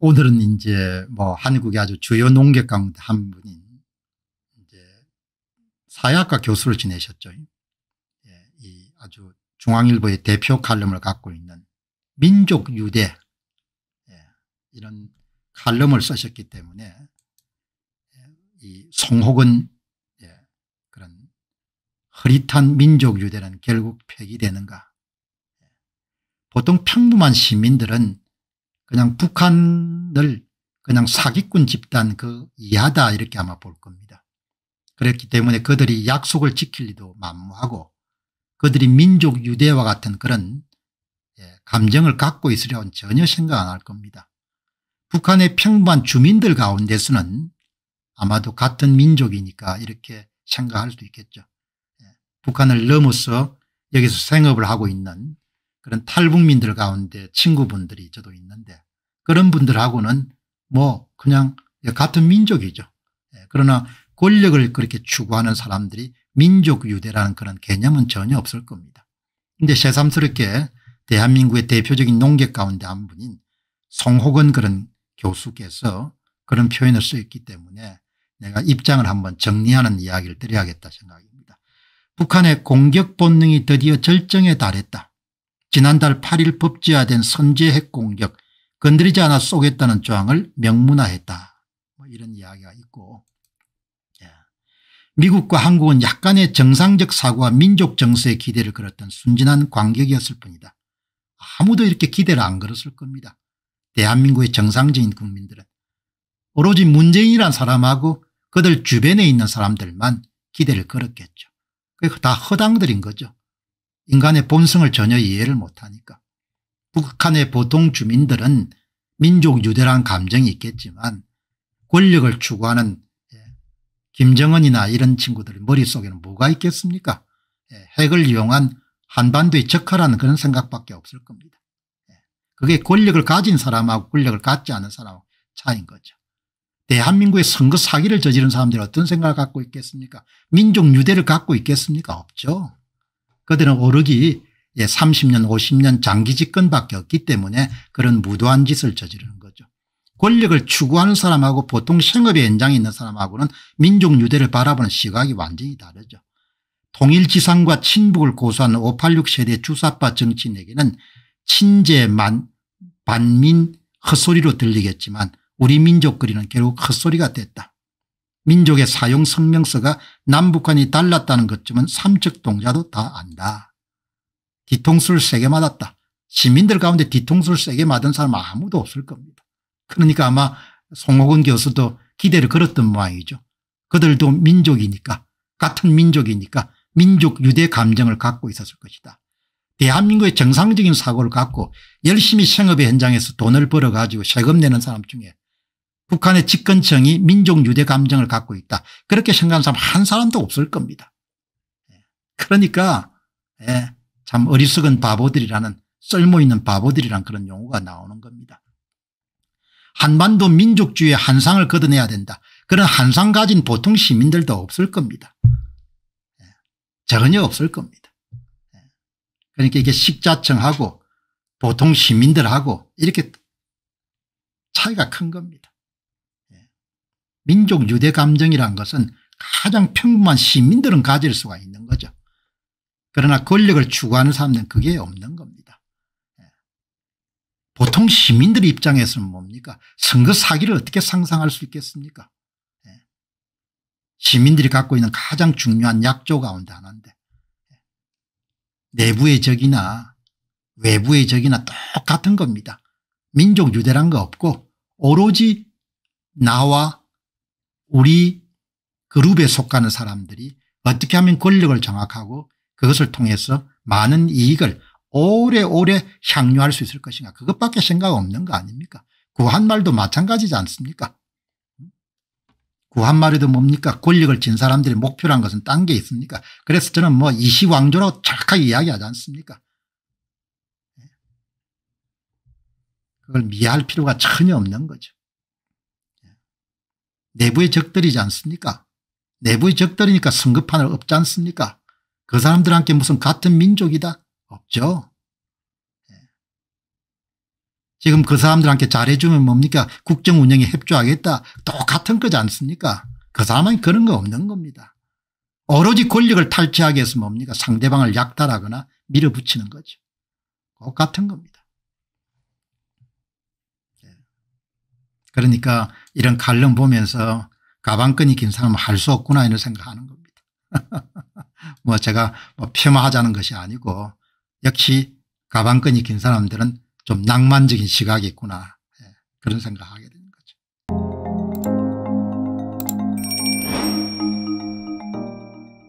오늘은 이제 뭐 한국의 아주 주요 농객 가운데 한 분인 이제 사회학과 교수를 지내셨죠. 예, 이 아주 중앙일보의 대표 칼럼을 갖고 있는 민족유대 예, 이런 칼럼을 쓰셨기 때문에 예, 이 송혹은 예, 그런 흐릿한 민족유대는 결국 폐기되는가 예, 보통 평범한 시민들은 그냥 북한을 그냥 사기꾼 집단 그 이하다 이렇게 아마 볼 겁니다. 그렇기 때문에 그들이 약속을 지킬리도 만무하고 그들이 민족 유대와 같은 그런 예, 감정을 갖고 있으려는 전혀 생각 안 할 겁니다. 북한의 평범한 주민들 가운데서는 아마도 같은 민족이니까 이렇게 생각할 수도 있겠죠. 예, 북한을 넘어서 여기서 생업을 하고 있는 그런 탈북민들 가운데 친구분들이 저도 있는데 그런 분들하고는 뭐 그냥 예, 같은 민족이죠. 예, 그러나 권력을 그렇게 추구하는 사람들이 민족유대라는 그런 개념은 전혀 없을 겁니다. 근데 새삼스럽게 대한민국의 대표적인 농객 가운데 한 분인 송호건 그런 교수께서 그런 표현을 쓰였기 때문에 내가 입장을 한번 정리하는 이야기를 드려야겠다 생각입니다. 북한의 공격 본능이 드디어 절정에 달했다. 지난달 8일 법제화된 선제 핵공격 건드리지 않아 쏘겠다는 조항을 명문화했다. 뭐 이런 이야기가 있고 예. 미국과 한국은 약간의 정상적 사고와 민족 정서의 기대를 걸었던 순진한 관객이었을 뿐이다. 아무도 이렇게 기대를 안 걸었을 겁니다. 대한민국의 정상적인 국민들은 오로지 문재인이란 사람하고 그들 주변에 있는 사람들만 기대를 걸었겠죠. 그게 다 허당들인 거죠. 인간의 본성을 전혀 이해를 못하니까. 북한의 보통 주민들은 민족 유대란 감정이 있겠지만 권력을 추구하는 예, 김정은이나 이런 친구들 머릿속에는 뭐가 있겠습니까 예, 핵을 이용한 한반도의 적화라는 그런 생각밖에 없을 겁니다. 예, 그게 권력을 가진 사람하고 권력을 갖지 않은 사람하고 차이인 거죠. 대한민국의 선거 사기를 저지른 사람들은 어떤 생각을 갖고 있겠습니까 민족 유대를 갖고 있겠습니까 없죠. 그들은 오르기 30년 예, 50년 장기 집권밖에 없기 때문에 그런 무도한 짓을 저지르는 거죠. 권력을 추구하는 사람하고 보통 생업의 연장에 있는 사람하고는 민족유대를 바라보는 시각이 완전히 다르죠. 통일지상과 친북을 고수하는 586 세대 주사파 정치인에게는 친제 반민 헛소리로 들리겠지만 우리 민족거리는 결국 헛소리가 됐다. 민족의 사용 성명서가 남북한이 달랐다는 것쯤은 삼척 동자도 다 안다. 뒤통수를 세게 맞았다. 시민들 가운데 뒤통수를 세게 맞은 사람 아무도 없을 겁니다. 그러니까 아마 송호근 교수도 기대를 걸었던 모양이죠. 그들도 민족이니까 같은 민족이니까 민족 유대 감정을 갖고 있었을 것이다. 대한민국의 정상적인 사고를 갖고 열심히 생업의 현장에서 돈을 벌어가지고 세금 내는 사람 중에 북한의 집권층이 민족 유대 감정을 갖고 있다. 그렇게 생각하는 사람 한 사람도 없을 겁니다. 예. 그러니까 예, 참 어리석은 바보들이라는 쓸모있는 바보들이란 그런 용어가 나오는 겁니다. 한반도 민족주의의 한상을 걷어내야 된다. 그런 한상 가진 보통 시민들도 없을 겁니다. 예. 전혀 없을 겁니다. 예. 그러니까 이게 식자청하고 보통 시민들하고 이렇게 차이가 큰 겁니다. 예. 민족 유대 감정이란 것은 가장 평범한 시민들은 가질 수가 있는 겁니다. 그러나 권력을 추구하는 사람들은 그게 없는 겁니다. 예. 보통 시민들 입장에서는 뭡니까 선거 사기를 어떻게 상상할 수 있겠습니까 예. 시민들이 갖고 있는 가장 중요한 약조 가운데 하나인데 예. 내부의 적이나 외부의 적이나 똑같은 겁니다. 민족 유대란 거 없고 오로지 나와 우리 그룹에 속하는 사람들이 어떻게 하면 권력을 장악하고 그것을 통해서 많은 이익을 오래오래 향유할 수 있을 것인가 그것밖에 생각 없는 거 아닙니까 구한말도 마찬가지지 않습니까 구한말에도 뭡니까 권력을 진사람들이 목표란 것은 딴 게 있습니까 그래서 저는 뭐 이시왕조라고 착하게 이야기하지 않습니까 그걸 미할 필요가 전혀 없는 거죠 내부의 적들이지 않습니까 내부의 적들이니까 성급판을 없지 않습니까 그 사람들한테 무슨 같은 민족이다? 없죠. 예. 지금 그 사람들한테 잘해주면 뭡니까? 국정 운영에 협조하겠다. 똑같은 거지 않습니까? 그 사람은 그런 거 없는 겁니다. 오로지 권력을 탈취하기 위해서 뭡니까? 상대방을 약탈하거나 밀어붙이는 거죠. 똑같은 겁니다. 예. 그러니까 이런 갈등 보면서 가방끈이 긴 사람은 할 수 없구나 이런 생각하는 겁니다. 뭐 제가 뭐 폄하하자는 것이 아니고 역시 가방끈이 긴 사람들은 좀 낭만적인 시각이 있구나 예, 그런 생각하게 됩니다.